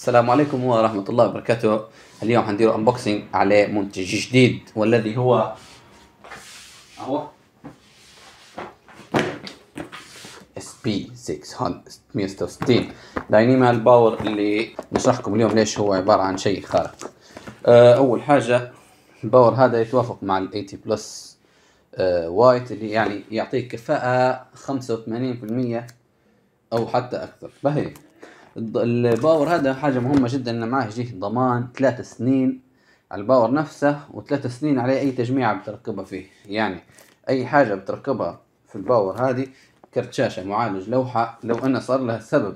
السلام عليكم ورحمة الله وبركاته اليوم حنديروا انبوكسينج على منتج جديد والذي هو اهو اس بي 666 داينيمال باور اللي نشرحكم اليوم ليش هو عبارة عن شيء خارق آه، اول حاجة الباور هذا يتوافق مع ال 80 بلس آه، وايت اللي يعني يعطيك كفاءة 85% او حتى اكثر بهي الباور هذا حاجة مهمة جدا ان معاه يجيه ضمان ثلاث سنين على الباور نفسه وثلاث سنين على اي تجميعة بتركبها فيه يعني اي حاجة بتركبها في الباور هذه كرت شاشة معالج لوحة لو انه صار لها سبب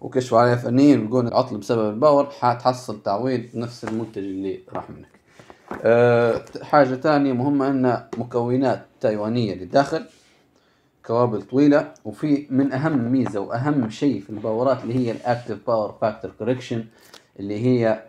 وكشفوا عليها فنيين ويقولون العطل بسبب الباور حتحصل تعويض نفس المنتج اللي راح منك أه حاجة ثانية مهمة ان مكونات تايوانية للداخل كوابل طويله وفي من اهم ميزه واهم شيء في الباورات اللي هي الاكتف باور فاكتور كوركشن اللي هي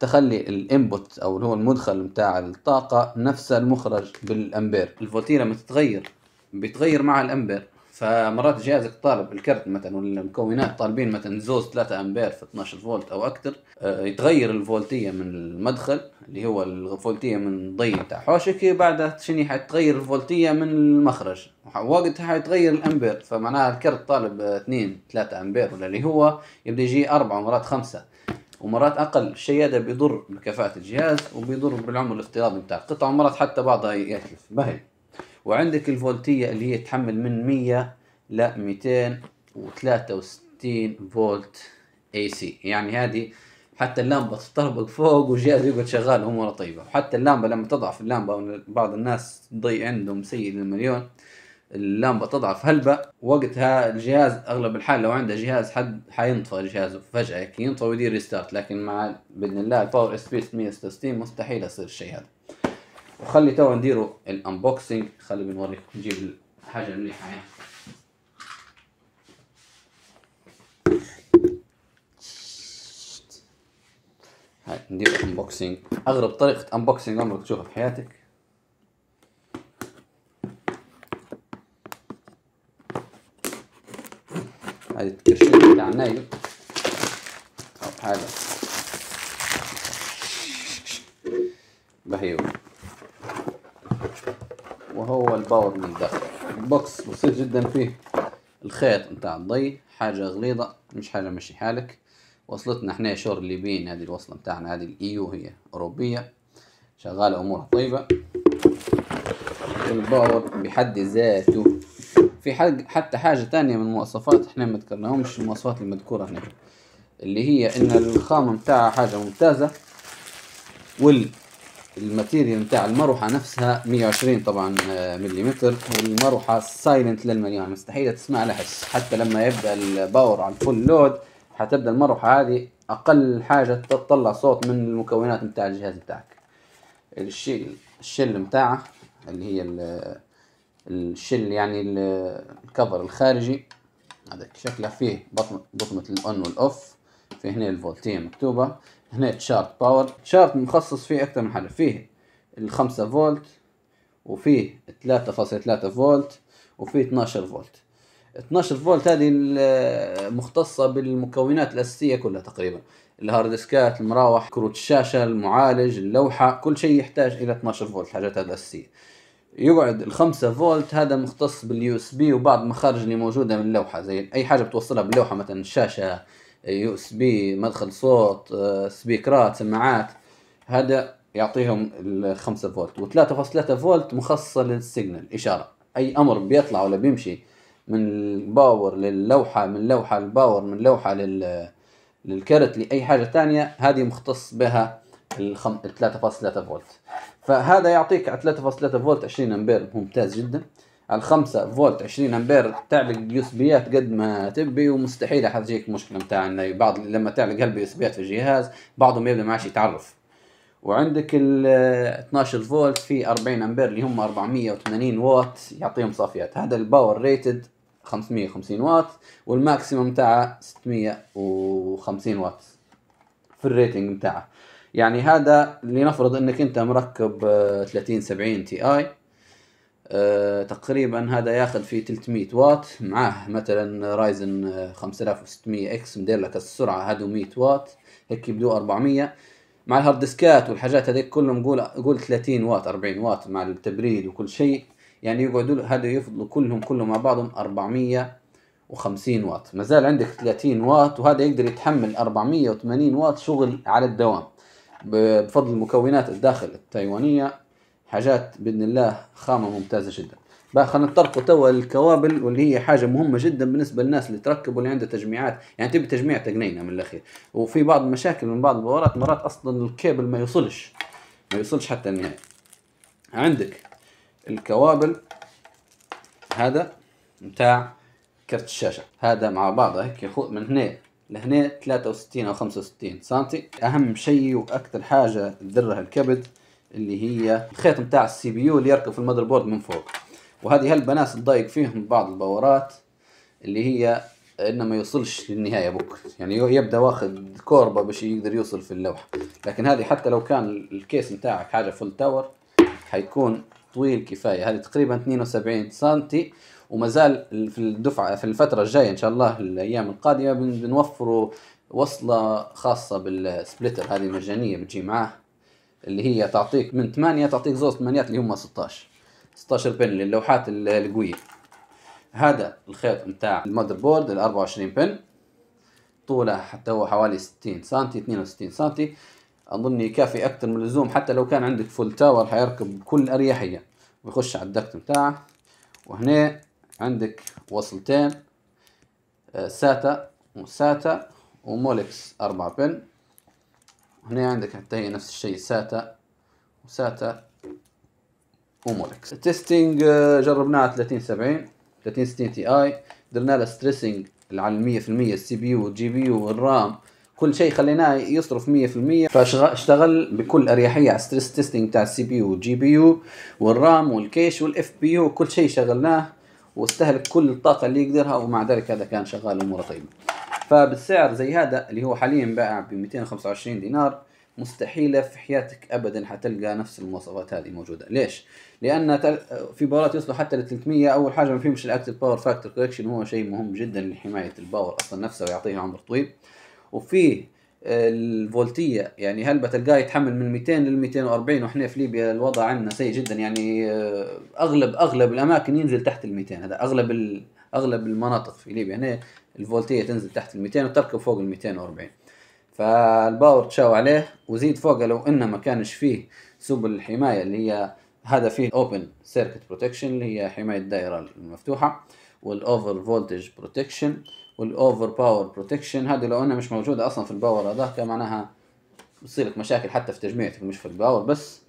تخلي الانبوت او اللي هو المدخل بتاع الطاقه نفس المخرج بالامبير الفولتيه لما تتغير بيتغير مع الامبير فمرات جهازك طالب الكرت مثلا والمكونات طالبين مثلا زوز 3 امبير في 12 فولت او اكثر آه، يتغير الفولتيه من المدخل اللي هو الفولتيه من الضي تاع حوشك بعدها شني حتغير الفولتيه من المخرج وقتها حيتغير الامبير فمعناها الكرت طالب 2 3 امبير ولا اللي هو يبدا يجي 4 ومرات 5 ومرات اقل الشيء هذا بيضر بكفاءه الجهاز وبيضر بالعمر الافتراضي بتاع القطعه ومرات حتى بعضها يتلف باهي وعندك الفولتية اللي هي تحمل من 100 ل 263 فولت اي سي يعني هذه حتى اللمبة تطربق فوق والجهاز يقعد شغال اموره طيبة وحتى اللمبة لما تضعف اللمبة بعض الناس ضي عندهم سيء للمليون اللمبة تضعف هلبة وقتها الجهاز اغلب الحال لو عنده جهاز حد حينطفى جهازه فجأة هيك ينطفى ويدير ريستارت لكن مع باذن الله الباور اس بي 166 مستحيل يصير الشيء هذا وخلي توا نديروا الانبوكسينج خلي بنوريكم نجيب الحاجه المليحه يعني. هاي ندير انبوكسينج اغرب طريقه انبوكسينج عمرك تشوفها في حياتك هاي الكرشيت بتاع النايل او هذا بهيو وهو الباور من الداخل البوكس بسيط جدا فيه الخيط نتاع الضي حاجة غليظة مش حاجة مشي حالك وصلتنا احنا شور الليبيين هذه الوصلة نتاعنا هذه الإيو e هي أوروبية شغالة أمورها طيبة الباور بحد ذاته في حاجة حتى حاجة تانية من المواصفات احنا ما ذكرناهمش المواصفات المذكورة هنا اللي هي ان الخامة متاعها حاجة ممتازة وال الماتيريال نتاع المروحه نفسها 120 طبعا آه، ملم والمروحه سايلنت للمليون يعني مستحيل تسمع لها حتى لما يبدا الباور على الفول لود حتبدا المروحه هذه اقل حاجه تطلع صوت من المكونات نتاع الجهاز نتاعك الشيل الشيل نتاعه اللي هي الشيل يعني الكفر الخارجي هذاك شكله فيه بطمة بطمة الأون والأوف في هنا الفولتية مكتوبة هنا تشارت باور تشارت مخصص فيه أكثر من حاجة فيه الخمسة فولت وفيه ثلاثة فاصلة تلاتة فولت وفيه اتناشر فولت 12 فولت هذه مختصة بالمكونات الأساسية كلها تقريبا الهارد ديسكات المراوح كروت الشاشة المعالج اللوحة كل شيء يحتاج إلى 12 فولت الحاجات هذه الأساسية يقعد الخمسة فولت هذا مختص باليو اس بي وبعض المخارج اللي موجودة من اللوحة زي أي حاجة بتوصلها باللوحة مثلا الشاشة يو اس بي مدخل صوت آه، سبيكرات سماعات هذا يعطيهم ال 5 فولت و 3.3 فولت مخصصه للسيجنال اشاره اي امر بيطلع ولا بيمشي من الباور للوحه من لوحه للباور من لوحه لل للكرت لاي حاجه ثانيه هذه مختص بها ال 3.3 فولت فهذا يعطيك على 3.3 فولت 20 امبير ممتاز جدا على 5 فولت عشرين امبير تعلق يو اس بيات قد ما تبي ومستحيل حتجيك مشكله متاع انه بعض لما تعلق قلب يو اس بيات في الجهاز بعضهم يبدا ما عادش يتعرف وعندك ال 12 فولت في 40 امبير اللي هم 480 وات يعطيهم صافيات هذا الباور ريتد 550 وات والماكسيموم تاعه 650 وات في الريتنج متاعه يعني هذا لنفرض انك انت مركب 30 70 تي اي آه، تقريبا هذا ياخذ فيه 300 وات معاه مثلا رايزن 5600 آه، اكس مدير لك السرعه هادو 100 وات هيك يبدو 400 مع الهارد ديسكات والحاجات هذيك كلهم قول قول 30 وات 40 وات مع التبريد وكل شيء يعني يقعدوا هذا يفضلوا كلهم كلهم مع بعضهم 450 وات ما زال عندك 30 وات وهذا يقدر يتحمل 480 وات شغل على الدوام بفضل المكونات الداخل التايوانيه حاجات باذن الله خامه ممتازه جدا بقى خلينا نطرقوا توا الكوابل واللي هي حاجه مهمه جدا بالنسبه للناس اللي تركب واللي عندها تجميعات يعني تبي تجميع تقنينه من الاخير وفي بعض المشاكل من بعض البوارات مرات اصلا الكابل ما يوصلش ما يوصلش حتى النهايه عندك الكوابل هذا نتاع كرت الشاشه هذا مع بعضه هيك من هنا لهنا 63 او 65 سنتي اهم شيء واكثر حاجه تدرها الكبد اللي هي الخيط نتاع السي بي يو اللي يركب في المذر بورد من فوق وهذه هالبناس تضايق فيهم بعض البورات اللي هي انه ما يوصلش للنهايه بوك يعني يبدا واخذ كوربه باش يقدر يوصل في اللوحه لكن هذه حتى لو كان الكيس نتاعك حاجه فول تاور حيكون طويل كفايه هذه تقريبا 72 سنتي ومازال في الدفعه في الفتره الجايه ان شاء الله الايام القادمه بنوفروا وصله خاصه بالسبلتر هذه مجانيه بتجي معاه اللي هي تعطيك من 8 تعطيك زوز 8 اللي هما 16 16 بن للوحات القويه هذا الخيط نتاع المذر بورد ال 24 بن طوله حتى هو حوالي 60 سنتي 62 سنتي اظن يكفي اكثر من اللزوم حتى لو كان عندك فول تاور حيركب بكل اريحيه ويخش على الدكت نتاعه وهنا عندك وصلتين آه، ساتا وساتا ومولكس 4 بن هنا عندك حتى هي نفس الشيء ساتا وساتا وموركس التستنج جربناه 30 70 30 60 تي اي درنا له ستريسنج على 100% السي بي يو والجي بي يو والرام كل شيء خليناه يصرف 100% فاشتغل بكل اريحيه على ستريس تيستنج تاع السي بي يو والجي بي يو والرام والكيش والاف بي يو كل شيء شغلناه واستهلك كل الطاقه اللي يقدرها ومع ذلك هذا كان شغال اموره طيبه فبالسعر زي هذا اللي هو حاليا باع ب 225 دينار مستحيلة في حياتك أبدا حتلقى نفس المواصفات هذه موجودة ليش؟ لأن في بارات يوصلوا حتى ل 300 أول حاجة ما فيهمش الأكتف باور فاكتور كوليكشن هو شيء مهم جدا لحماية الباور أصلا نفسه ويعطيه عمر طويل وفيه آه، الفولتيه يعني هل بتلقاه يتحمل من 200 لل 240 واحنا في ليبيا الوضع عندنا سيء جدا يعني آه، اغلب اغلب الاماكن ينزل تحت ال 200 هذا اغلب اغلب المناطق في ليبيا هنا الفولتيه تنزل تحت ال 200 وتركب فوق ال 240 فالباور تشاو عليه وزيد فوقه لو انه ما كانش فيه سبل الحمايه اللي هي هذا فيه اوبن سيركت بروتكشن اللي هي حمايه الدائره المفتوحه والاوفر فولتج بروتكشن والاوفر باور بروتكشن هذه لو انها مش موجوده اصلا في الباور هذا كان معناها بتصير لك مشاكل حتى في تجميعتك مش في الباور بس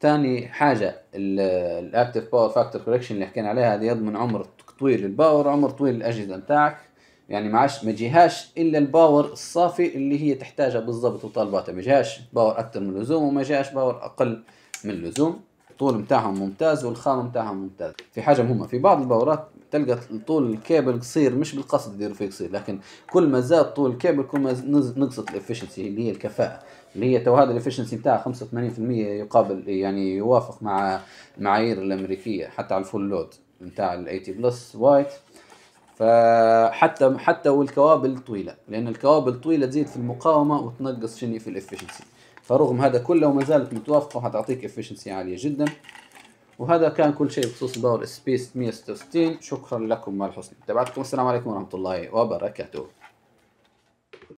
تاني حاجة الاكتف باور فاكتور كوريكشن اللي حكينا عليها هذه يضمن عمر طويل للباور عمر طويل للأجهزة بتاعك يعني معاش ما جهاش الا الباور الصافي اللي هي تحتاجها بالضبط وطالباتها ما جهاش باور اكثر من اللزوم وما جهاش باور اقل من اللزوم الطول نتاعهم ممتاز والخام نتاعهم ممتاز في حجم هما في بعض الباورات تلقى طول الكابل قصير مش بالقصد يديروا فيه قصير لكن كل ما زاد طول الكابل كل ما نقصت الافشنسي اللي هي الكفاءه اللي هي تو هذا الافشنسي بتاعها 85% يقابل يعني يوافق مع المعايير الامريكيه حتى على الفول لود نتاع الاي تي بلس وايت فحتى حتى والكوابل طويله لان الكوابل طويله تزيد في المقاومه وتنقص شني في الافشنسي فرغم هذا كله وما زالت متوافقه حتعطيك افشنسي عاليه جدا وهذا كان كل شيء بخصوص باور سبيس 160 شكرا لكم مع الحسن تابعتكم السلام عليكم ورحمه الله وبركاته